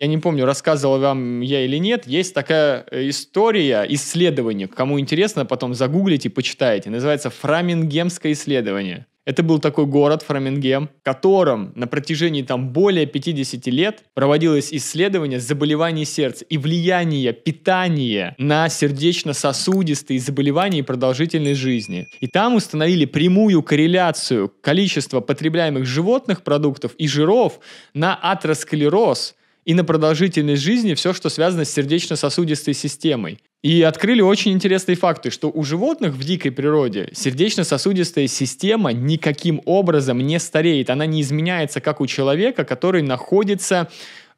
я не помню, рассказывал вам я или нет, есть такая э, история, исследование. Кому интересно, потом загуглите, почитайте. Называется «Фрамингемское исследование». Это был такой город Фрамингем, в котором на протяжении там более 50 лет проводилось исследование заболеваний сердца и влияния питания на сердечно-сосудистые заболевания и продолжительность жизни. И там установили прямую корреляцию количества потребляемых животных продуктов и жиров на атеросклероз – и на продолжительность жизни все, что связано с сердечно-сосудистой системой. И открыли очень интересные факты, что у животных в дикой природе сердечно-сосудистая система никаким образом не стареет, она не изменяется, как у человека, который находится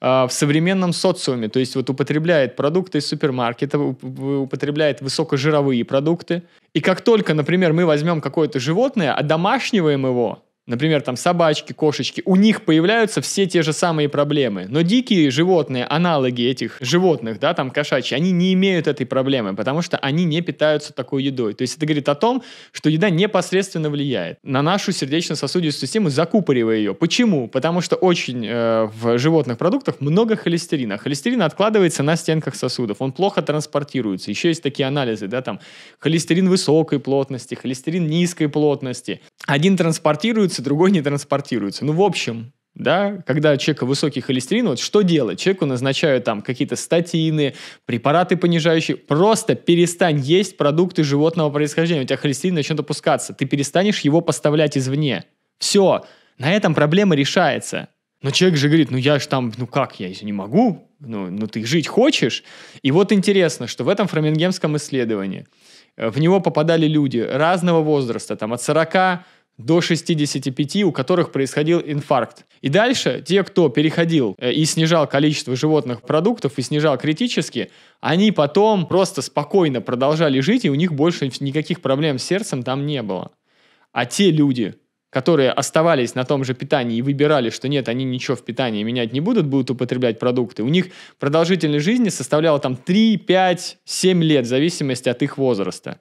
а, в современном социуме, то есть вот употребляет продукты из супермаркета, употребляет высокожировые продукты. И как только, например, мы возьмем какое-то животное, одомашниваем его, например, там собачки, кошечки, у них появляются все те же самые проблемы. Но дикие животные, аналоги этих животных, да, там кошачьи, они не имеют этой проблемы, потому что они не питаются такой едой. То есть это говорит о том, что еда непосредственно влияет на нашу сердечно-сосудистую систему, закупоривая ее. Почему? Потому что очень э, в животных продуктах много холестерина. Холестерин откладывается на стенках сосудов, он плохо транспортируется. Еще есть такие анализы, да, там холестерин высокой плотности, холестерин низкой плотности один транспортируется, другой не транспортируется. Ну, в общем, да, когда у человека высокий холестерин, вот что делать? Человеку назначают там какие-то статины, препараты понижающие. Просто перестань есть продукты животного происхождения. У тебя холестерин начнет опускаться. Ты перестанешь его поставлять извне. Все, на этом проблема решается. Но человек же говорит, ну я же там, ну как, я не могу, ну, ну ты жить хочешь. И вот интересно, что в этом фрамингемском исследовании э, в него попадали люди разного возраста, там от 40 до 65, у которых происходил инфаркт. И дальше те, кто переходил э, и снижал количество животных продуктов и снижал критически, они потом просто спокойно продолжали жить, и у них больше никаких проблем с сердцем там не было. А те люди, которые оставались на том же питании и выбирали, что нет, они ничего в питании менять не будут, будут употреблять продукты, у них продолжительность жизни составляла там 3, 5, 7 лет в зависимости от их возраста.